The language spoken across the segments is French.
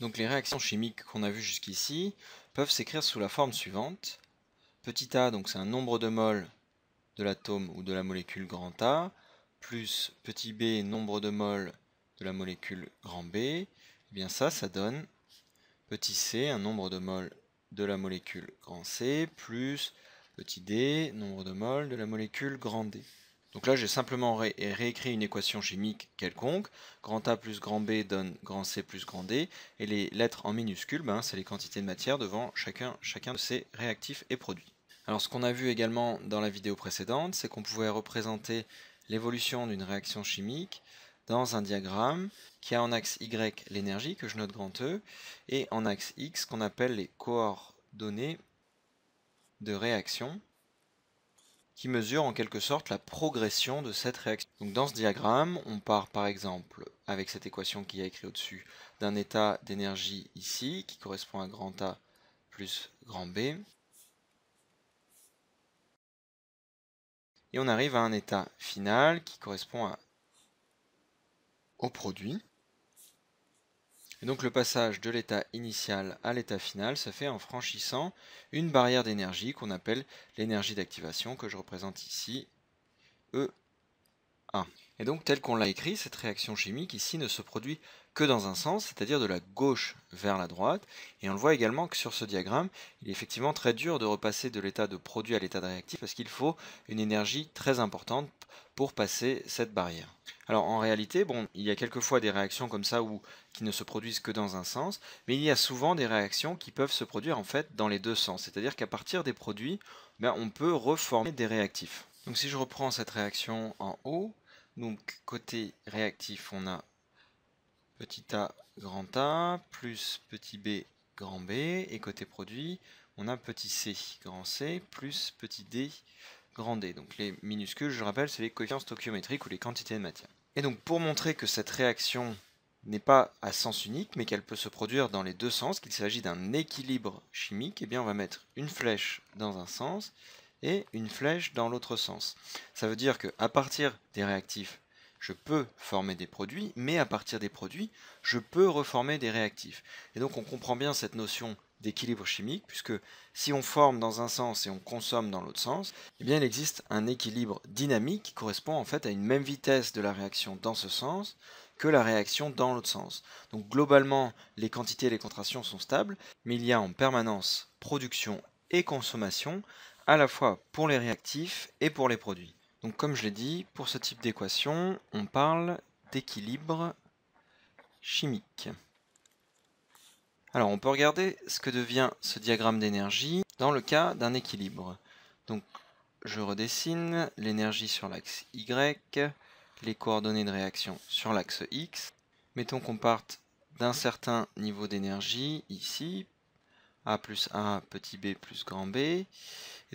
Donc les réactions chimiques qu'on a vues jusqu'ici peuvent s'écrire sous la forme suivante. Petit a, donc c'est un nombre de moles de l'atome ou de la molécule grand A, plus petit b, nombre de moles de la molécule grand B, et eh bien ça, ça donne petit c, un nombre de moles de la molécule grand C, plus petit d, nombre de moles de la molécule grand D. Donc là, j'ai simplement réécrit une équation chimique quelconque. Grand A plus grand B donne grand C plus grand D. Et les lettres en minuscules, ben, c'est les quantités de matière devant chacun, chacun de ces réactifs et produits. Alors ce qu'on a vu également dans la vidéo précédente, c'est qu'on pouvait représenter l'évolution d'une réaction chimique dans un diagramme qui a en axe Y l'énergie, que je note grand E, et en axe X qu'on appelle les coordonnées de réaction qui mesure en quelque sorte la progression de cette réaction. Donc dans ce diagramme, on part par exemple avec cette équation qui est écrit au-dessus d'un état d'énergie ici, qui correspond à grand A plus grand B. Et on arrive à un état final qui correspond au produit. Et donc le passage de l'état initial à l'état final se fait en franchissant une barrière d'énergie qu'on appelle l'énergie d'activation que je représente ici, E et donc, tel qu'on l'a écrit, cette réaction chimique ici ne se produit que dans un sens, c'est-à-dire de la gauche vers la droite. Et on le voit également que sur ce diagramme, il est effectivement très dur de repasser de l'état de produit à l'état de réactif parce qu'il faut une énergie très importante pour passer cette barrière. Alors en réalité, bon, il y a quelquefois des réactions comme ça où, qui ne se produisent que dans un sens, mais il y a souvent des réactions qui peuvent se produire en fait dans les deux sens, c'est-à-dire qu'à partir des produits, ben, on peut reformer des réactifs. Donc si je reprends cette réaction en haut, donc côté réactif, on a petit a grand A plus petit b grand B. Et côté produit, on a petit c grand C plus petit d grand D. Donc les minuscules, je rappelle, c'est les coefficients stoichiométriques ou les quantités de matière. Et donc pour montrer que cette réaction n'est pas à sens unique, mais qu'elle peut se produire dans les deux sens, qu'il s'agit d'un équilibre chimique, eh bien on va mettre une flèche dans un sens et une flèche dans l'autre sens. Ça veut dire qu'à partir des réactifs, je peux former des produits, mais à partir des produits, je peux reformer des réactifs. Et donc on comprend bien cette notion d'équilibre chimique, puisque si on forme dans un sens et on consomme dans l'autre sens, eh bien il existe un équilibre dynamique qui correspond en fait à une même vitesse de la réaction dans ce sens que la réaction dans l'autre sens. Donc globalement, les quantités et les contractions sont stables, mais il y a en permanence production et consommation à la fois pour les réactifs et pour les produits. Donc comme je l'ai dit, pour ce type d'équation, on parle d'équilibre chimique. Alors on peut regarder ce que devient ce diagramme d'énergie dans le cas d'un équilibre. Donc je redessine l'énergie sur l'axe Y, les coordonnées de réaction sur l'axe X. Mettons qu'on parte d'un certain niveau d'énergie ici a plus A, petit b plus grand b. Et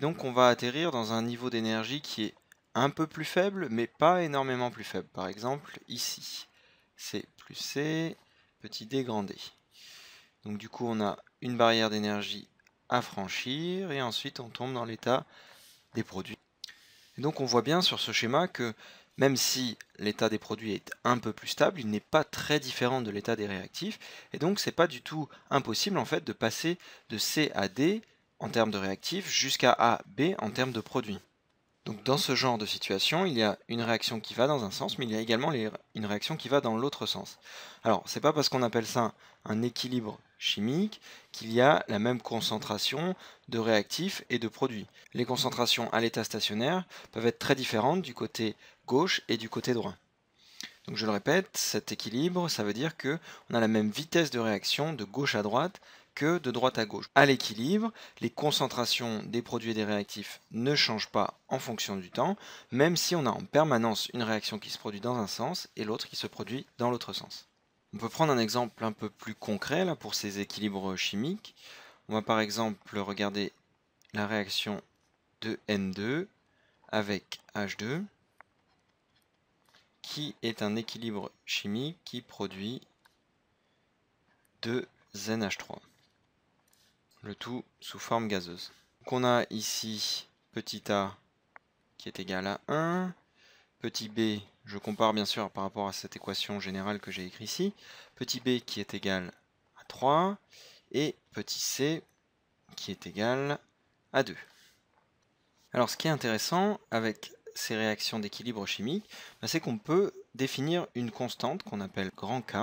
donc on va atterrir dans un niveau d'énergie qui est un peu plus faible, mais pas énormément plus faible. Par exemple, ici, C plus c, petit d grand d. Donc du coup, on a une barrière d'énergie à franchir, et ensuite on tombe dans l'état des produits. Et donc on voit bien sur ce schéma que même si l'état des produits est un peu plus stable, il n'est pas très différent de l'état des réactifs, et donc c'est pas du tout impossible en fait de passer de C à D en termes de réactifs jusqu'à A, B en termes de produits. Donc dans ce genre de situation, il y a une réaction qui va dans un sens, mais il y a également une réaction qui va dans l'autre sens. Alors, c'est pas parce qu'on appelle ça un équilibre chimique qu'il y a la même concentration de réactifs et de produits. Les concentrations à l'état stationnaire peuvent être très différentes du côté gauche et du côté droit. Donc je le répète, cet équilibre, ça veut dire que on a la même vitesse de réaction de gauche à droite que de droite à gauche. À l'équilibre, les concentrations des produits et des réactifs ne changent pas en fonction du temps, même si on a en permanence une réaction qui se produit dans un sens et l'autre qui se produit dans l'autre sens. On peut prendre un exemple un peu plus concret là, pour ces équilibres chimiques. On va par exemple regarder la réaction de N2 avec H2 qui est un équilibre chimique qui produit 2NH3. Le tout sous forme gazeuse. Donc on a ici petit a qui est égal à 1, petit b, je compare bien sûr par rapport à cette équation générale que j'ai écrite ici, petit b qui est égal à 3, et petit c qui est égal à 2. Alors ce qui est intéressant avec ces réactions d'équilibre chimique ben, C'est qu'on peut définir une constante qu'on appelle grand K,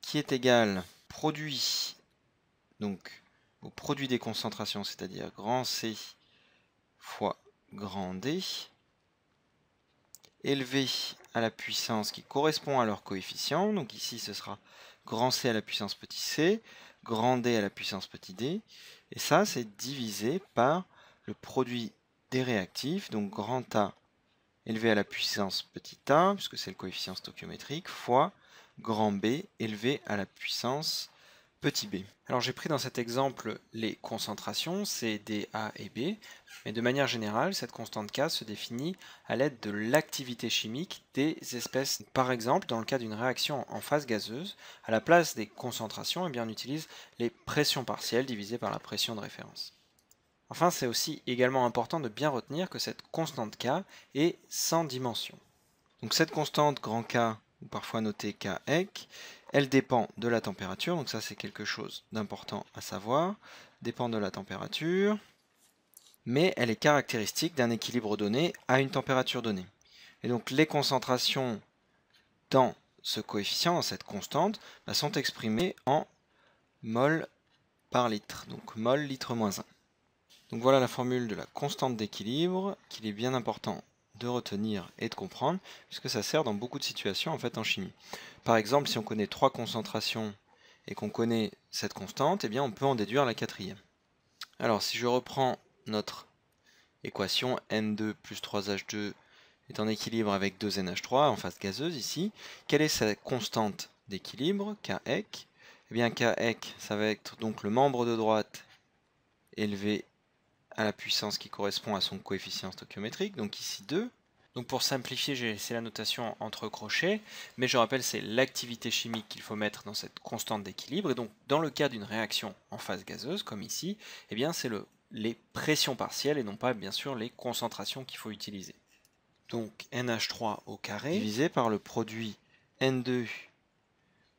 qui est égale produit, donc au produit des concentrations, c'est-à-dire grand C fois grand D, élevé à la puissance qui correspond à leur coefficient, donc ici ce sera grand C à la puissance petit c, grand D à la puissance petit d, et ça c'est divisé par le produit des réactifs, donc grand A élevé à la puissance petit a, puisque c'est le coefficient stoichiométrique, fois grand B élevé à la puissance petit b. Alors j'ai pris dans cet exemple les concentrations, C, D, A et B, mais de manière générale, cette constante K se définit à l'aide de l'activité chimique des espèces. Par exemple, dans le cas d'une réaction en phase gazeuse, à la place des concentrations, eh on utilise les pressions partielles divisées par la pression de référence. Enfin, c'est aussi également important de bien retenir que cette constante k est sans dimension. Donc cette constante grand K, ou parfois notée K elle dépend de la température, donc ça c'est quelque chose d'important à savoir, dépend de la température, mais elle est caractéristique d'un équilibre donné à une température donnée. Et donc les concentrations dans ce coefficient, dans cette constante, bah, sont exprimées en mol par litre, donc mol litre moins 1. Donc voilà la formule de la constante d'équilibre qu'il est bien important de retenir et de comprendre, puisque ça sert dans beaucoup de situations en fait en chimie. Par exemple, si on connaît trois concentrations et qu'on connaît cette constante, eh bien on peut en déduire la quatrième. Alors si je reprends notre équation N2 plus 3H2 est en équilibre avec 2NH3 en phase gazeuse ici, quelle est sa constante d'équilibre, Kec Eh bien Kec, ça va être donc le membre de droite élevé à la puissance qui correspond à son coefficient stoichiométrique, donc ici 2. Donc pour simplifier, j'ai laissé la notation entre crochets, mais je rappelle c'est l'activité chimique qu'il faut mettre dans cette constante d'équilibre, et donc dans le cas d'une réaction en phase gazeuse, comme ici, eh bien c'est les pressions partielles et non pas bien sûr les concentrations qu'il faut utiliser. Donc NH3 au carré divisé par le produit N2.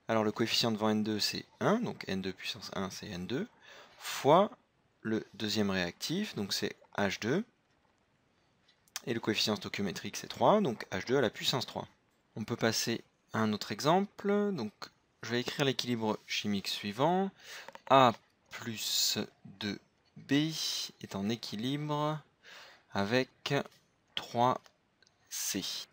Alors le coefficient devant N2 c'est 1, donc N2 puissance 1 c'est N2, fois le deuxième réactif, donc c'est H2. Et le coefficient stoichiométrique, c'est 3, donc H2 à la puissance 3. On peut passer à un autre exemple. Donc, je vais écrire l'équilibre chimique suivant. A plus 2B est en équilibre avec 3C.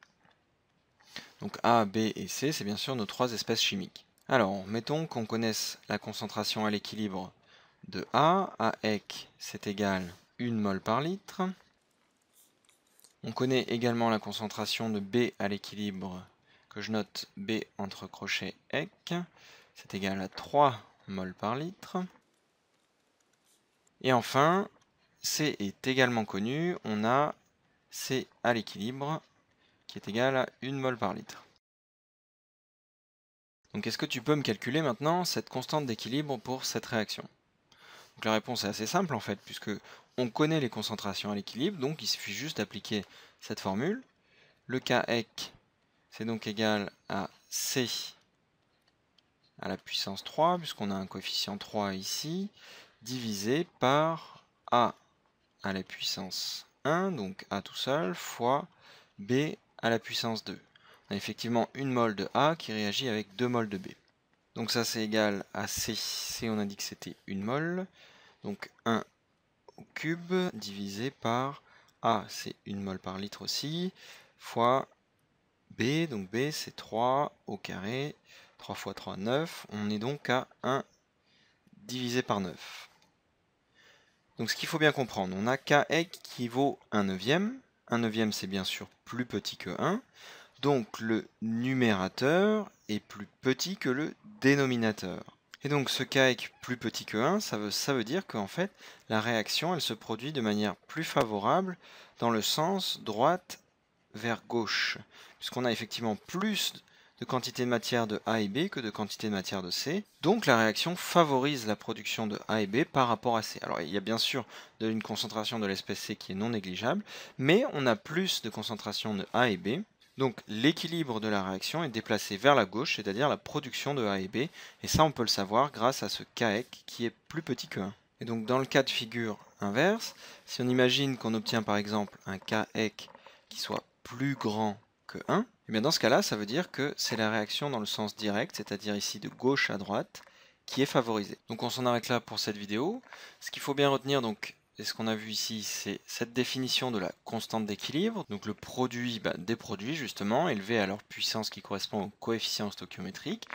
Donc A, B et C, c'est bien sûr nos trois espèces chimiques. Alors, mettons qu'on connaisse la concentration à l'équilibre de A. à EC, c'est égal 1 mol par litre. On connaît également la concentration de B à l'équilibre, que je note B entre crochets EC. C'est égal à 3 mol par litre. Et enfin, C est également connu, on a C à l'équilibre, qui est égal à 1 mol par litre. Donc est-ce que tu peux me calculer maintenant cette constante d'équilibre pour cette réaction la réponse est assez simple en fait, puisque on connaît les concentrations à l'équilibre, donc il suffit juste d'appliquer cette formule. Le KEC, c'est donc égal à C à la puissance 3, puisqu'on a un coefficient 3 ici, divisé par A à la puissance 1, donc A tout seul, fois B à la puissance 2. On a effectivement une mole de A qui réagit avec deux moles de B. Donc ça c'est égal à C. C on a dit que c'était une mole. Donc 1 au cube divisé par A, c'est une molle par litre aussi, fois B, donc B c'est 3 au carré, 3 fois 3, 9. On est donc à 1 divisé par 9. Donc ce qu'il faut bien comprendre, on a K qui vaut 1 neuvième. 1 neuvième c'est bien sûr plus petit que 1. Donc le numérateur est plus petit que le dénominateur. Et donc ce cas est plus petit que 1, ça veut, ça veut dire qu'en fait la réaction elle se produit de manière plus favorable dans le sens droite vers gauche, puisqu'on a effectivement plus de quantité de matière de A et B que de quantité de matière de C. Donc la réaction favorise la production de A et B par rapport à C. Alors il y a bien sûr une concentration de l'espèce C qui est non négligeable, mais on a plus de concentration de A et B, donc l'équilibre de la réaction est déplacé vers la gauche, c'est-à-dire la production de A et B, et ça on peut le savoir grâce à ce KEC qui est plus petit que 1. Et donc dans le cas de figure inverse, si on imagine qu'on obtient par exemple un KEC qui soit plus grand que 1, et eh bien dans ce cas-là, ça veut dire que c'est la réaction dans le sens direct, c'est-à-dire ici de gauche à droite, qui est favorisée. Donc on s'en arrête là pour cette vidéo. Ce qu'il faut bien retenir, donc et ce qu'on a vu ici, c'est cette définition de la constante d'équilibre, donc le produit bah, des produits justement, élevé à leur puissance qui correspond au coefficient stoichiométrique,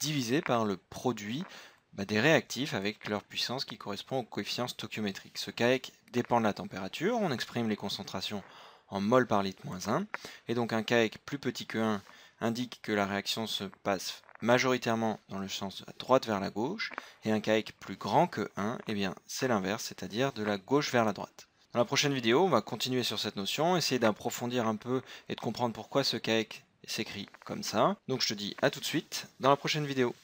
divisé par le produit bah, des réactifs avec leur puissance qui correspond au coefficient stoichiométrique. Ce KEC dépend de la température, on exprime les concentrations en mol par litre moins 1, et donc un KEC plus petit que 1 indique que la réaction se passe majoritairement dans le sens de la droite vers la gauche, et un kaek plus grand que 1, eh bien c'est l'inverse, c'est-à-dire de la gauche vers la droite. Dans la prochaine vidéo, on va continuer sur cette notion, essayer d'approfondir un peu et de comprendre pourquoi ce kaek s'écrit comme ça. Donc je te dis à tout de suite dans la prochaine vidéo.